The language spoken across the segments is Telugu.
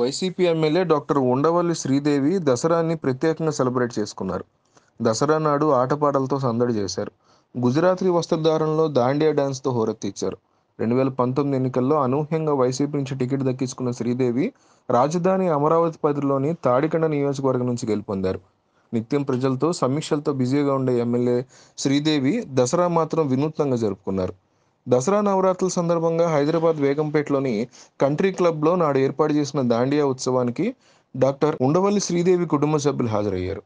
YCP MLA doctor Undavalli Sridevi దసరాని ప్రత్యేకంగా సెలబ్రేట్ చేసుకున్నారు దసరా నాడు ఆటపాటలతో సందడి చేశారు గుజరాతీ వస్త్రధారణలో దాండియా డ్యాన్స్తో హోరెత్తిచ్చారు రెండు వేల పంతొమ్మిది ఎన్నికల్లో అనూహ్యంగా వైసీపీ నుంచి టికెట్ దక్కించుకున్న శ్రీదేవి రాజధాని అమరావతి పరిధిలోని తాడికండ నియోజకవర్గం నుంచి గెలుపొందారు నిత్యం ప్రజలతో సమీక్షలతో బిజీగా ఉండే ఎమ్మెల్యే శ్రీదేవి దసరా మాత్రం వినూత్నంగా జరుపుకున్నారు దసరా నవరాత్రుల సందర్భంగా హైదరాబాద్ వేగంపేటలోని కంట్రీ క్లబ్లో నాడు ఏర్పాటు చేసిన దాండియా ఉత్సవానికి డాక్టర్ ఉండవల్లి శ్రీదేవి కుటుంబ సభ్యులు హాజరయ్యారు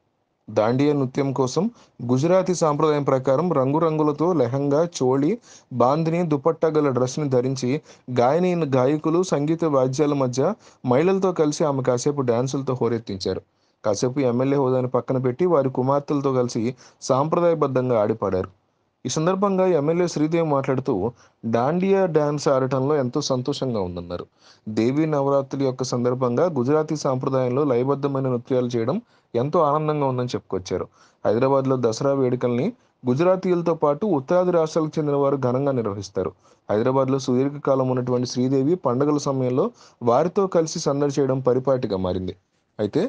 దాండియా నృత్యం కోసం గుజరాతీ సాంప్రదాయం ప్రకారం రంగురంగులతో లెహంగా చోళి బాంధిని దుపట్టా గల డ్రెస్ని ధరించి గాయని గాయకులు సంగీత వాద్యాల మధ్య మహిళలతో కలిసి ఆమె కాసేపు డ్యాన్సులతో హోరెత్తించారు కాసేపు ఎమ్మెల్యే హోదాని పక్కన పెట్టి వారి కుమార్తెలతో కలిసి సాంప్రదాయబద్ధంగా ఆడిపాడారు ఈ సందర్భంగా ఎమ్మెల్యే శ్రీదేవి మాట్లాడుతూ దాండియా డ్యాన్స్ ఆడటంలో ఎంతో సంతోషంగా ఉందన్నారు దేవీ నవరాత్రి యొక్క సందర్భంగా గుజరాతీ సాంప్రదాయంలో లయబద్ధమైన నృత్యాలు చేయడం ఎంతో ఆనందంగా ఉందని చెప్పుకొచ్చారు హైదరాబాద్లో దసరా వేడుకల్ని గుజరాతీయులతో పాటు ఉత్తరాది రాష్ట్రాలకు చెందిన వారు ఘనంగా నిర్వహిస్తారు హైదరాబాద్లో సుదీర్ఘకాలం ఉన్నటువంటి శ్రీదేవి పండుగల సమయంలో వారితో కలిసి సందడి చేయడం పరిపాటిగా మారింది అయితే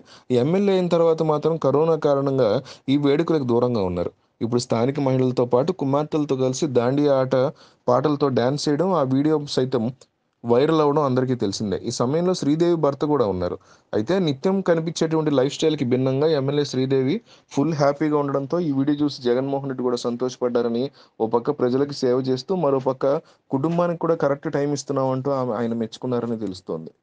ఎమ్మెల్యే అయిన తర్వాత మాత్రం కరోనా కారణంగా ఈ వేడుకలకు దూరంగా ఉన్నారు ఇప్పుడు స్థానిక మహిళలతో పాటు కుమార్తెలతో కలిసి దాండి ఆట పాటలతో డ్యాన్స్ చేయడం ఆ వీడియో సైతం వైరల్ అవ్వడం అందరికీ తెలిసిందే ఈ సమయంలో శ్రీదేవి భర్త కూడా ఉన్నారు అయితే నిత్యం కనిపించేటువంటి లైఫ్ స్టైల్కి భిన్నంగా ఎమ్మెల్యే శ్రీదేవి ఫుల్ హ్యాపీగా ఉండడంతో ఈ వీడియో చూసి జగన్మోహన్ రెడ్డి కూడా సంతోషపడ్డారని ఓ పక్క ప్రజలకు సేవ చేస్తూ మరో పక్క కుటుంబానికి కూడా కరెక్ట్ టైం ఇస్తున్నామంటూ ఆమె ఆయన మెచ్చుకున్నారని తెలుస్తోంది